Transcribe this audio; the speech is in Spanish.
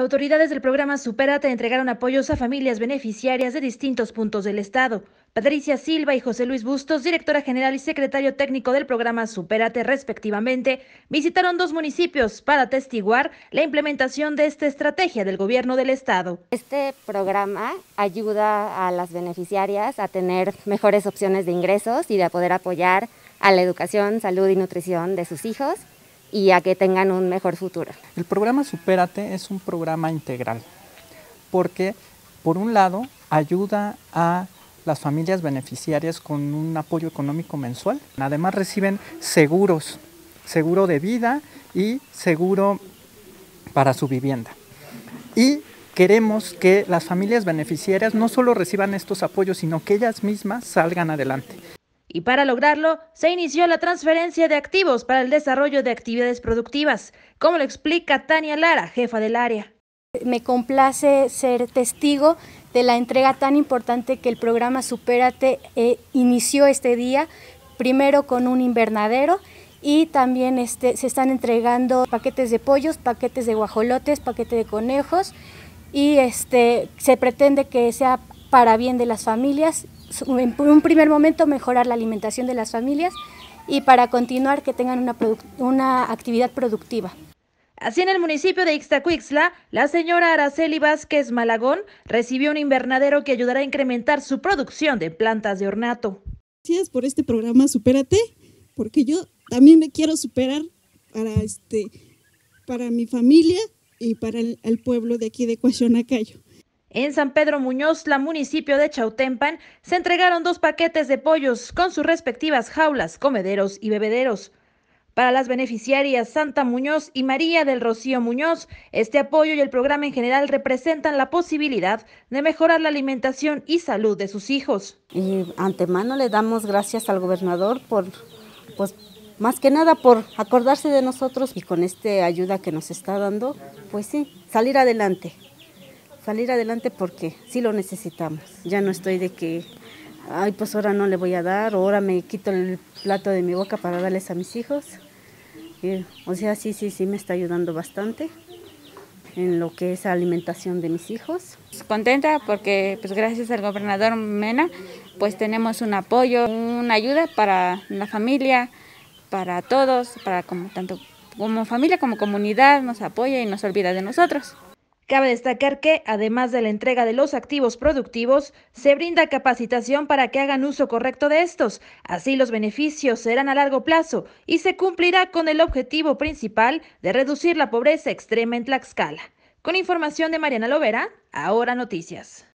Autoridades del programa Superate entregaron apoyos a familias beneficiarias de distintos puntos del estado. Patricia Silva y José Luis Bustos, directora general y secretario técnico del programa Superate respectivamente, visitaron dos municipios para atestiguar la implementación de esta estrategia del gobierno del estado. Este programa ayuda a las beneficiarias a tener mejores opciones de ingresos y de poder apoyar a la educación, salud y nutrición de sus hijos y a que tengan un mejor futuro. El programa Supérate es un programa integral, porque por un lado ayuda a las familias beneficiarias con un apoyo económico mensual. Además reciben seguros, seguro de vida y seguro para su vivienda. Y queremos que las familias beneficiarias no solo reciban estos apoyos, sino que ellas mismas salgan adelante. Y para lograrlo, se inició la transferencia de activos para el desarrollo de actividades productivas, como lo explica Tania Lara, jefa del área. Me complace ser testigo de la entrega tan importante que el programa Supérate eh, inició este día, primero con un invernadero y también este, se están entregando paquetes de pollos, paquetes de guajolotes, paquete de conejos y este, se pretende que sea para bien de las familias en un primer momento mejorar la alimentación de las familias y para continuar que tengan una, una actividad productiva. Así en el municipio de Ixtacuixla, la señora Araceli Vázquez Malagón recibió un invernadero que ayudará a incrementar su producción de plantas de ornato. Gracias por este programa Supérate, porque yo también me quiero superar para, este, para mi familia y para el, pueblo de aquí de Cuachonacayo. En San Pedro Muñoz, la municipio de Chautempan, se entregaron dos paquetes de pollos con sus respectivas jaulas, comederos y bebederos. Para las beneficiarias Santa Muñoz y María del Rocío Muñoz, este apoyo y el programa en general representan la posibilidad de mejorar la alimentación y salud de sus hijos. Y antemano le damos gracias al gobernador por, pues, más que nada por acordarse de nosotros y con esta ayuda que nos está dando, pues sí, salir adelante salir adelante porque sí lo necesitamos. Ya no estoy de que, ay, pues ahora no le voy a dar, o ahora me quito el plato de mi boca para darles a mis hijos. Eh, o sea, sí, sí, sí me está ayudando bastante en lo que es alimentación de mis hijos. Pues, contenta porque pues gracias al gobernador Mena pues tenemos un apoyo, una ayuda para la familia, para todos, para como tanto como familia como comunidad nos apoya y nos olvida de nosotros. Cabe destacar que, además de la entrega de los activos productivos, se brinda capacitación para que hagan uso correcto de estos. Así los beneficios serán a largo plazo y se cumplirá con el objetivo principal de reducir la pobreza extrema en Tlaxcala. Con información de Mariana Lovera, ahora noticias.